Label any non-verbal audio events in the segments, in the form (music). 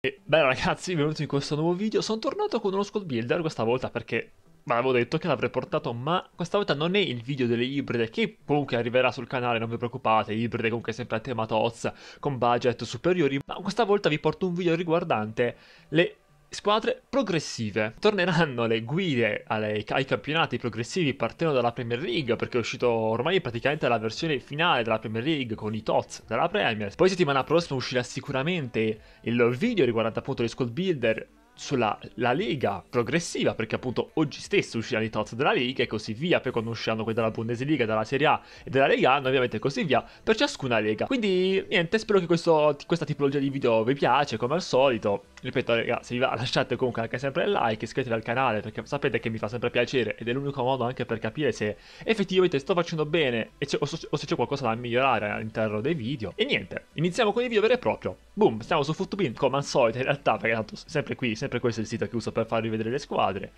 E beh ragazzi, benvenuti in questo nuovo video, sono tornato con uno squad builder questa volta perché ma avevo detto che l'avrei portato, ma questa volta non è il video delle ibride che comunque arriverà sul canale, non vi preoccupate, ibride comunque sempre a tema tozza, con budget superiori, ma questa volta vi porto un video riguardante le squadre progressive. Torneranno le guide alle, ai campionati progressivi partendo dalla Premier League, perché è uscito ormai praticamente la versione finale della Premier League con i TOTS della Premier. Poi settimana prossima uscirà sicuramente il video riguardante appunto le squad builder sulla la Lega progressiva, perché appunto oggi stesso usciranno i tot della Lega e così via, poi quando usciranno quelli dalla Bundesliga, dalla Serie A e della Lega A, ovviamente così via, per ciascuna Lega. Quindi niente, spero che questo, questa tipologia di video vi piace, come al solito. Ripeto, ragazzi, vi va lasciate comunque anche sempre il like, iscrivetevi al canale perché sapete che mi fa sempre piacere ed è l'unico modo anche per capire se effettivamente sto facendo bene o, o se c'è qualcosa da migliorare all'interno dei video. E niente, iniziamo con il video vero e proprio. Boom, stiamo su Footbin come al solito in realtà, perché tanto sempre qui, sempre sempre questo è il sito che uso per farvi vedere le squadre.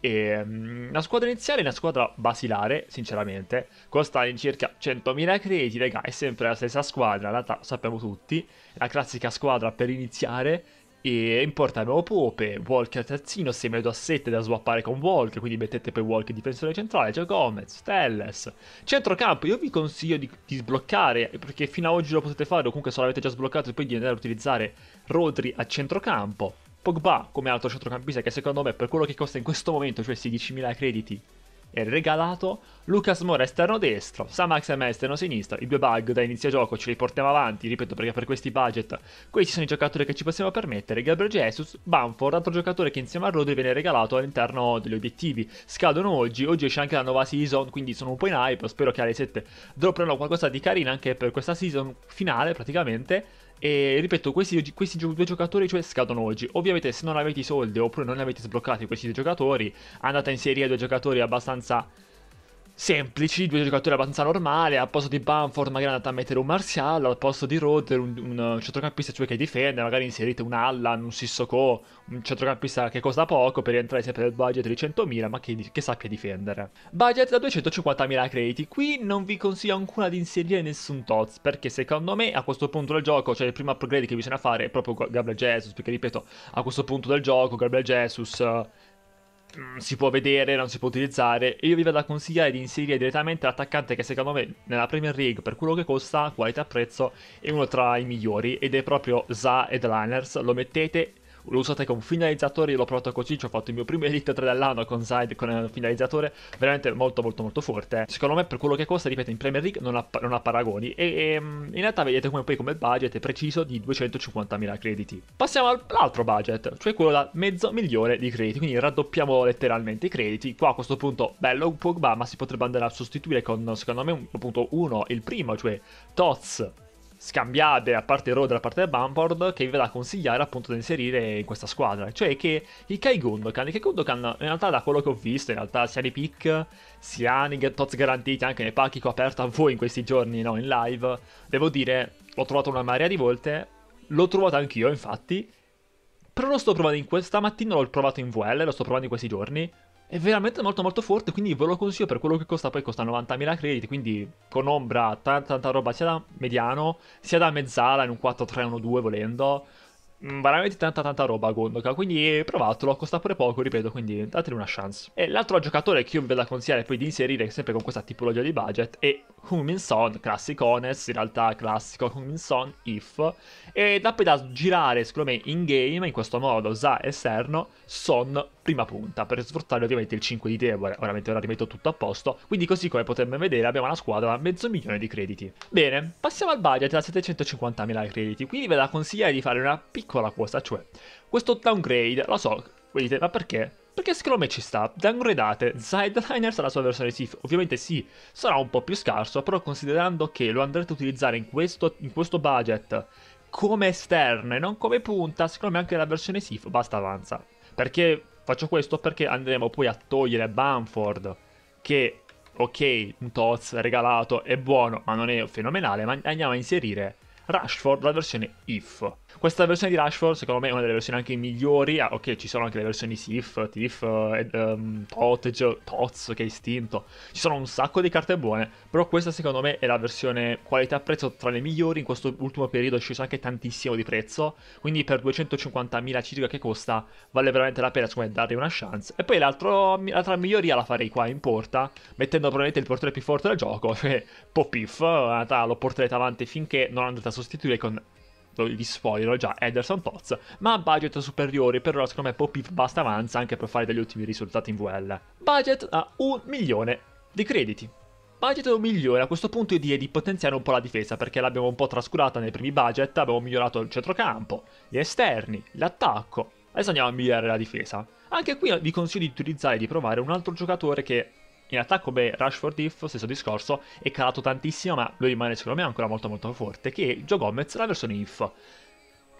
E, ehm, la squadra iniziale è una squadra basilare, sinceramente, costa circa 100.000 crediti, raga, è sempre la stessa squadra, la realtà sappiamo tutti, la classica squadra per iniziare, e in porta abbiamo Pope, Walker terzino, assieme a 7 da swappare con Walker, quindi mettete poi Walker difensore centrale, Joe Gomez, Telles. Centrocampo, io vi consiglio di, di, sbloccare, perché fino ad oggi lo potete fare, o comunque se l'avete già sbloccato, e poi di andare a utilizzare Rodri a centrocampo. Pogba come altro centrocampista che secondo me per quello che costa in questo momento, cioè 16.000 crediti, è regalato. Lucas Mora esterno destro, Samax M esterno sinistro, i due bug da inizio gioco ce li portiamo avanti, ripeto perché per questi budget questi sono i giocatori che ci possiamo permettere, Gabriel Jesus, Bamford, altro giocatore che insieme a Rodri viene regalato all'interno degli obiettivi, scadono oggi, oggi esce anche la nuova season quindi sono un po' in hype, spero che alle 7 dropperanno qualcosa di carino anche per questa season finale praticamente e ripeto, questi, questi, due giocatori cioè scadono oggi. Ovviamente se non avete i soldi oppure non li avete sbloccati questi due giocatori, andate a inserire due giocatori abbastanza semplici, due giocatori abbastanza normali, al posto di Banford magari andate a mettere un Martial, al posto di Rotter un, un centrocampista cioè che difende, magari inserite un Allan, un Sissoko, un centrocampista che costa poco per entrare sempre nel budget di 100.000 ma che, che sappia difendere. Budget da 250.000 crediti, qui non vi consiglio ancora di inserire nessun Tots perché secondo me a questo punto del gioco, cioè il primo upgrade che bisogna fare è proprio Gabriel Jesus, perché ripeto, a questo punto del gioco Gabriel Jesus... Uh, Mm, si può vedere, non si può utilizzare. E io vi vado a consigliare di inserire direttamente l'attaccante che secondo me nella Premier League, per quello che costa, qualità-prezzo, è uno tra i migliori ed è proprio Za Headliners. Lo mettete lo usate con finalizzatori, l'ho provato così, ci ho fatto il mio primo Elite 3 dell'anno con Side, con un finalizzatore, veramente molto molto molto forte. Secondo me per quello che costa, ripeto, in Premier League non ha, non ha paragoni e, e, mm, in realtà vedete come poi come budget è preciso di 250.000 crediti. Passiamo all'altro budget, cioè quello da mezzo milione di crediti, quindi raddoppiamo letteralmente i crediti. Qua a questo punto bello Pogba, ma si potrebbe andare a sostituire con secondo me un, appunto uno, il primo, cioè Tots scambiate a parte Road e a parte Bumford che vi verrà a consigliare appunto da inserire in questa squadra cioè che il Kai Gundokan, il Kai Gundogan in realtà da quello che ho visto in realtà sia nei pick sia nei tots garantiti anche nei pacchi che ho aperto a voi in questi giorni no, in live devo dire l'ho trovato una marea di volte l'ho trovato anch'io infatti però lo sto provando in questa mattina l'ho provato in VL lo sto provando in questi giorni è veramente molto molto forte, quindi ve lo consiglio per quello che costa, poi costa 90.000 crediti, quindi con ombra tanta, tanta roba sia da mediano, sia da mezzala in un 4-3-1-2 volendo. Mm, veramente tanta tanta roba Gondoka, quindi provatelo, costa pure poco, ripeto, quindi datele una chance. E l'altro giocatore che io vi vedo da consigliare poi di inserire sempre con questa tipologia di budget è Humin Son, classicones, in realtà classico Humin Son, if, e da poi da girare secondo me in game in questo modo, za esterno, Son prima punta per sfruttare ovviamente il 5 di Deborah. Ovviamente ora rimetto tutto a posto. Quindi così come potremmo vedere abbiamo una squadra a mezzo milione di crediti. Bene, passiamo al budget da 750.000 crediti. Quindi ve la consiglierei di fare una piccola cosa, cioè questo downgrade, lo so, voi dite ma perché? Perché secondo me ci sta, downgradate Sideliners la sua versione SIF, ovviamente sì, sarà un po' più scarso, però considerando che lo andrete a utilizzare in questo, in questo budget come esterno e non come punta, secondo me anche la versione SIF basta avanza. Perché Faccio questo perché andremo poi a togliere Bamford, che, ok, un Toz regalato è buono, ma non è fenomenale, ma andiamo a inserire Rashford, la versione IF. Questa versione di Rashford, secondo me, è una delle versioni anche migliori. Ah, ok, ci sono anche le versioni Sif, Tif eh, ed, um, ehm, Totege, Tots che è istinto. Ci sono un sacco di carte buone, però questa secondo me è la versione qualità-prezzo tra le migliori. In questo ultimo periodo è sceso anche tantissimo di prezzo, quindi per 250.000 circa che costa vale veramente la pena, secondo me, dargli una chance. E poi l'altra miglioria la farei qua in porta, mettendo probabilmente il portiere più forte del gioco, (laughs) cioè Popif. In realtà lo porterete avanti finché non andrete a sostituire con vi spoilerò già, Ederson Poz, ma a budget superiori, per ora secondo me Poppy basta avanza anche per fare degli ottimi risultati in VL. Budget a un milione di crediti. Budget un migliore a questo punto idea di potenziare un po' la difesa perché l'abbiamo un po' trascurata nei primi budget, abbiamo migliorato il centrocampo, gli esterni, l'attacco, adesso andiamo a migliorare la difesa. Anche qui vi consiglio di utilizzare e di provare un altro giocatore che in attacco, beh, Rashford If, stesso discorso, è calato tantissimo, ma lui rimane secondo me ancora molto molto forte, che è Joe Gomez, la versione If.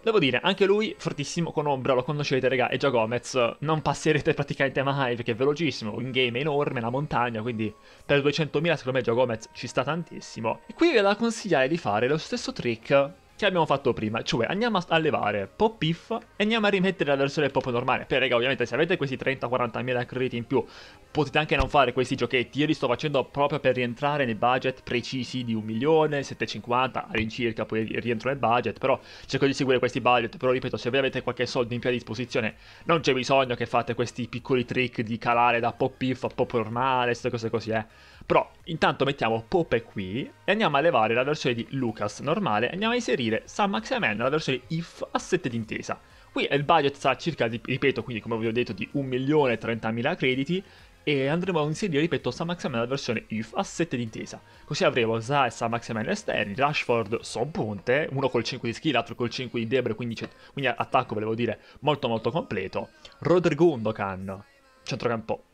Devo dire, anche lui fortissimo con Ombra, lo conoscete raga, e Joe Gomez non passerete praticamente mai perché è velocissimo, in game è enorme, la montagna, quindi per 200.000 secondo me Joe Gomez ci sta tantissimo. E qui vi vado da consigliare di fare lo stesso trick che abbiamo fatto prima, cioè andiamo a levare pop if e andiamo a rimettere la versione pop normale. Per raga, ovviamente se avete questi 30 40000 crediti in più, potete anche non fare questi giochetti. Io li sto facendo proprio per rientrare nei budget precisi di 1 milione, 750 all'incirca, poi rientro nel budget, però cerco di seguire questi budget, però ripeto, se voi avete qualche soldo in più a disposizione, non c'è bisogno che fate questi piccoli trick di calare da pop if a pop normale, queste cose così, eh. Però intanto mettiamo Pope qui e andiamo a levare la versione di Lucas normale e andiamo a inserire Sam Maximan nella versione if a 7 d'intesa. Qui il budget sarà circa, ripeto, quindi come vi ho detto, di 1.030.000 crediti e andremo a inserire, ripeto, Sam Maximan nella versione if a 7 d'intesa. Così avremo Za e Sam Maximan esterni, Rashford son ponte, uno col 5 di skill, l'altro col 5 di debre, quindi, quindi attacco, volevo dire, molto molto completo. Rodrigo Undokan, centrocampo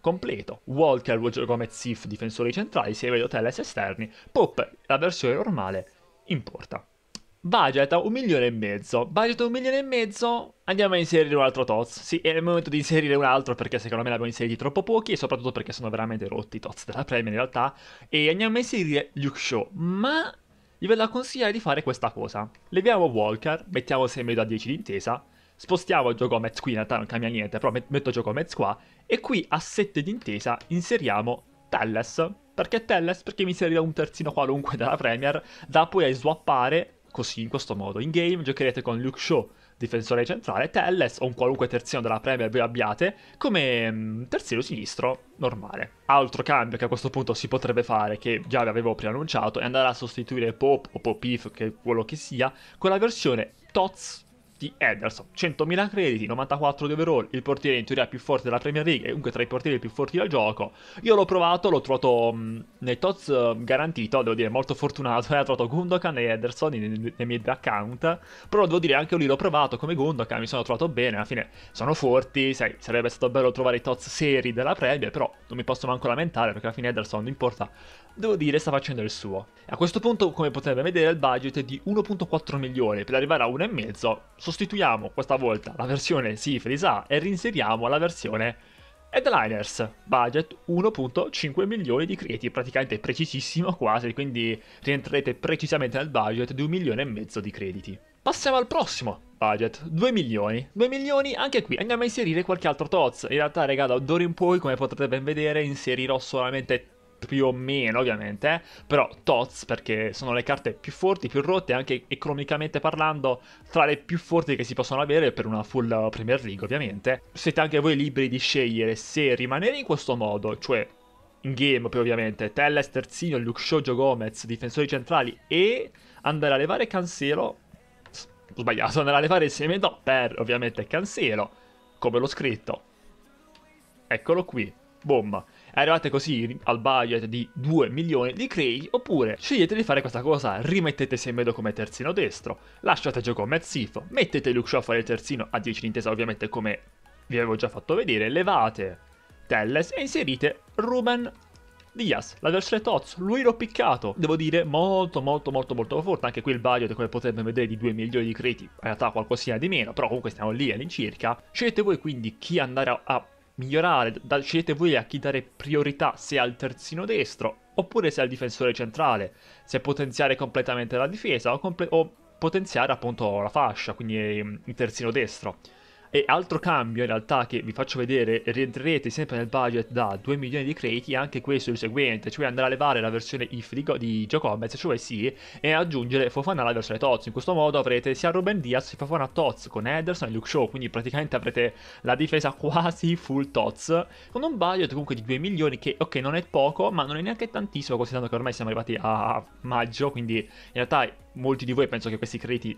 completo. Walker vuol giocare come Ziff difensori centrali, Sevedo Telles esterni, Pop la versione normale importa. porta. Budget un milione e mezzo. Budget un milione e mezzo. Andiamo a inserire un altro Toz. Sì, è il momento di inserire un altro perché secondo me ne abbiamo inseriti troppo pochi e soprattutto perché sono veramente rotti i Toz della Premier in realtà. E andiamo a inserire Luke Show. Ma gli ve a consigliare di fare questa cosa. Leviamo Walker, mettiamo Semedo a 10 d'intesa spostiamo il gioco Mets qui, in realtà non cambia niente, però metto il gioco Mets qua, e qui a 7 d'intesa inseriamo Telles. Perché Telles? Perché mi serve un terzino qualunque dalla Premier, da poi swappare, così in questo modo. In game giocherete con Luke Shaw, difensore centrale, Telles o un qualunque terzino della Premier voi abbiate, come mm, terzino sinistro normale. Altro cambio che a questo punto si potrebbe fare, che già vi avevo preannunciato, è andare a sostituire Pop o Popif, che quello che sia, con la versione TOTS di Ederson. 100.000 crediti, 94 di overall, il portiere in teoria più forte della Premier League e comunque tra i portieri più forti del gioco. Io l'ho provato, l'ho trovato mh, nel TOZ eh, garantito, devo dire molto fortunato, eh, (laughs) ho trovato Gundogan e Ederson nei, nei, miei due account, però devo dire anche lì l'ho provato come Gundogan, mi sono trovato bene, alla fine sono forti, sai, sarebbe stato bello trovare i TOZ seri della Premier, però non mi posso manco lamentare perché alla fine Ederson in porta devo dire sta facendo il suo. A questo punto, come potete vedere, il budget è di 1.4 milioni, per arrivare a 1,5 sostituiamo questa volta la versione Sifris A e rinseriamo la versione Headliners, budget 1.5 milioni di crediti, praticamente precisissimo quasi, quindi rientrerete precisamente nel budget di 1 milione e mezzo di crediti. Passiamo al prossimo budget, 2 milioni. 2 milioni, anche qui andiamo a inserire qualche altro toz. In realtà, raga, da d'ora in poi, come potrete ben vedere, inserirò solamente più o meno ovviamente, però Tots perché sono le carte più forti, più rotte, anche economicamente parlando, tra le più forti che si possono avere per una full Premier League ovviamente. Siete anche voi liberi di scegliere se rimanere in questo modo, cioè in game poi ovviamente, Telles, Terzino, Luke Shoujo Gomez, difensori centrali e andare a levare Cancelo, ho sbagliato, andare a levare insieme no, per ovviamente Cancelo, come l'ho scritto. Eccolo qui, bomba arrivate così al budget di 2 milioni di crei, oppure scegliete di fare questa cosa, rimettete Semedo come terzino destro, lasciate gioco Mezzifo, mettete Luke Shaw a fare il terzino a 10 d'intesa ovviamente come vi avevo già fatto vedere, levate Telles e inserite Ruben Diaz, la versione Toz, lui l'ho piccato. Devo dire, molto, molto, molto, molto forte. Anche qui il budget, come potete vedere, di 2 milioni di creti. In realtà qualcosina di meno, però comunque stiamo lì all'incirca. Scegliete voi quindi chi andare a migliorare, da, scegliete voi a chi dare priorità, se al terzino destro oppure se al difensore centrale, se potenziare completamente la difesa o, comple- o potenziare appunto la fascia, quindi mm, il terzino destro. E altro cambio in realtà che vi faccio vedere, rientrerete sempre nel budget da 2 milioni di crediti, anche questo è il seguente, cioè andare a levare la versione if di, di Giocombez, cioè sì, e aggiungere Fofana alla versione Toz. In questo modo avrete sia Ruben Diaz che Fofana Toz con Ederson e Luke Shaw, quindi praticamente avrete la difesa quasi full Toz, con un budget comunque di 2 milioni che ok non è poco, ma non è neanche tantissimo considerando che ormai siamo arrivati a maggio, quindi in realtà molti di voi penso che questi crediti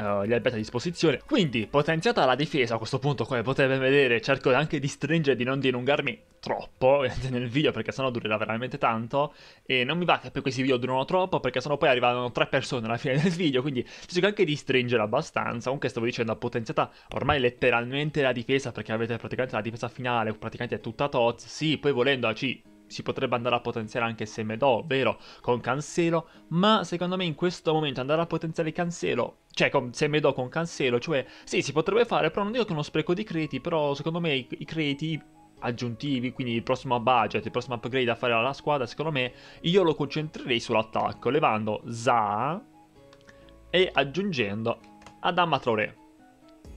uh, gli alberti a disposizione. Quindi, potenziata la difesa, a questo punto, come potete vedere, cerco anche di stringere, di non dilungarmi troppo nel video, perché sennò durerà veramente tanto, e non mi va che per questi video durano troppo, perché sennò poi arrivano tre persone alla fine del video, quindi cerco anche di stringere abbastanza, comunque stavo dicendo, potenziata ormai letteralmente la difesa, perché avete praticamente la difesa finale, praticamente è tutta toz, sì, poi volendo AC ah, si potrebbe andare a potenziare anche Semedo, ovvero con Cancelo, ma secondo me in questo momento andare a potenziare Cancelo cioè con, se me do con Cancelo, cioè sì, si potrebbe fare, però non dico che è uno spreco di creti, però secondo me i, i creti aggiuntivi, quindi il prossimo budget, il prossimo upgrade da fare alla squadra, secondo me io lo concentrerei sull'attacco, levando Za e aggiungendo Adama Traoré.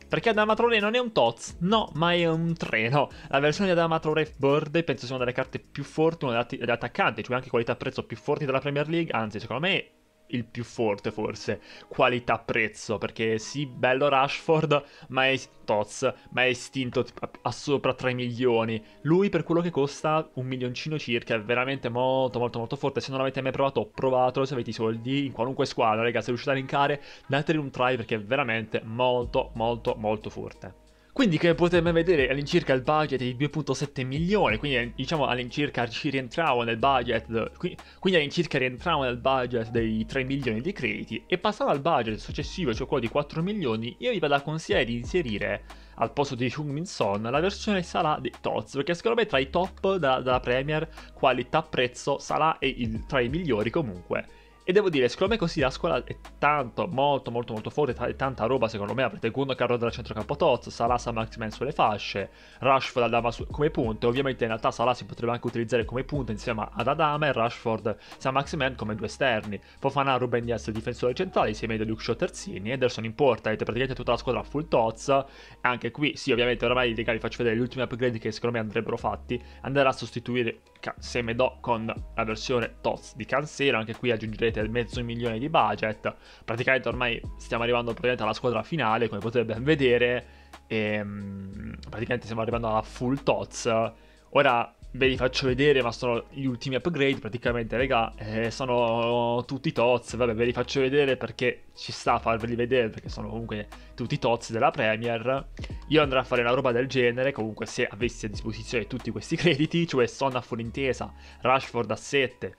Perché Adamatrore non è un Tots, no, ma è un treno. La versione di Adamatrore Bird penso sia una delle carte più forti, una delle attaccanti, cioè anche qualità prezzo più forti della Premier League, anzi secondo me il più forte forse, qualità-prezzo, perché sì, bello Rashford, ma è toz, ma è estinto a sopra 3 milioni. Lui per quello che costa un milioncino circa è veramente molto molto molto forte, se non l'avete mai provato provatelo, se avete i soldi, in qualunque squadra, ragazzi, riuscite a linkare, dateli un try perché è veramente molto molto molto forte. Quindi come potete vedere all'incirca il budget è di 2.7 milioni, quindi eh, diciamo all'incirca ci rientravo nel budget, quindi all'incirca rientravo nel budget dei 3 milioni di crediti e passando al budget successivo, cioè quello di 4 milioni, io vi vado a consigliare di inserire al posto di Chung min Son la versione Salah di Toz, perché secondo me tra i top da, della Premier qualità-prezzo Salah è il, tra i migliori comunque e devo dire, secondo me così la squadra è tanto, molto, molto, molto forte, t- tanta roba secondo me. Avrete Gundogan Carro arroda dal centrocampo Toz, Salah Sam Maxman sulle fasce, Rashford Adama su- come punte. Ovviamente in realtà Salah si potrebbe anche utilizzare come punte insieme ad Adama e Rashford Sam Maxman come due esterni. Fofana Ruben Diaz difensore centrale insieme a Luke Shaw terzini, Ederson in porta, avete praticamente tutta la squadra full Toz. Anche qui, sì, ovviamente oramai vi faccio vedere gli ultimi upgrade che secondo me andrebbero fatti. Andrà a sostituire Semedo con la versione Toz di Cancelo, anche qui aggiungerete avete mezzo milione di budget, praticamente ormai stiamo arrivando praticamente alla squadra finale, come potete ben vedere, e, ehm, praticamente stiamo arrivando alla full TOTS. Ora ve li faccio vedere, ma sono gli ultimi upgrade, praticamente, raga, eh, sono tutti tots, vabbè, ve li faccio vedere perché ci sta a farveli vedere, perché sono comunque tutti tots della Premier. Io andrò a fare una roba del genere, comunque se avessi a disposizione tutti questi crediti, cioè Son a fuori intesa, Rashford a 7,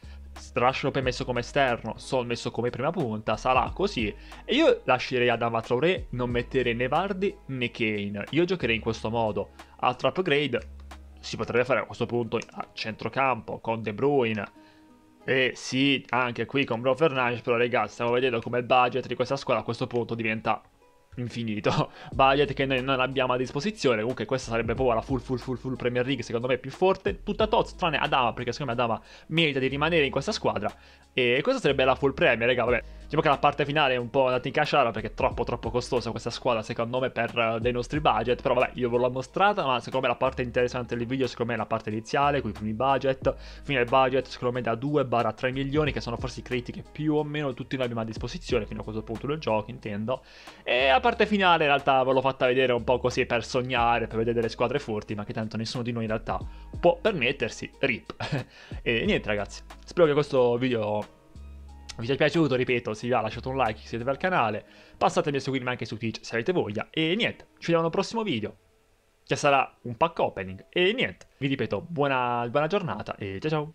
lascio Lopé messo come esterno, Sol messo come prima punta, sarà così. E io lascerei Adama Traoré, non metterei né Vardy né Kane. Io giocherei in questo modo. Altro upgrade si potrebbe fare a questo punto a centrocampo con De Bruyne. E sì, anche qui con Bro Fernandes, però ragazzi, stiamo vedendo come il budget di questa squadra a questo punto diventa infinito (laughs) budget che noi non abbiamo a disposizione. Comunque, questa sarebbe proprio la full, full, full, full Premier League. Secondo me più forte. Tutta tot, tranne Adama, perché secondo me Adama merita di rimanere in questa squadra. E questa sarebbe la full Premier, raga. Vabbè, diciamo che la parte finale è un po' andata in casciara perché è troppo, troppo costosa questa squadra, secondo me, per eh, dei nostri budget. Però, vabbè, io ve l'ho mostrata. Ma secondo me la parte interessante del video, secondo me, è la parte iniziale, con i primi budget. Fino al budget, secondo me, da 2-3 milioni, che sono forse i critiche più o meno tutti noi abbiamo a disposizione fino a questo punto del gioco, intendo. E a parte finale in realtà ve l'ho fatta vedere un po' così per sognare, per vedere le squadre forti, ma che tanto nessuno di noi in realtà può permettersi, rip. (laughs) e niente ragazzi, spero che questo video vi sia piaciuto, ripeto, se vi ha lasciato un like, iscrivetevi al canale, passatemi a seguirmi anche su Twitch se avete voglia, e niente, ci vediamo al prossimo video, che sarà un pack opening, e niente, vi ripeto, buona, buona giornata e ciao ciao!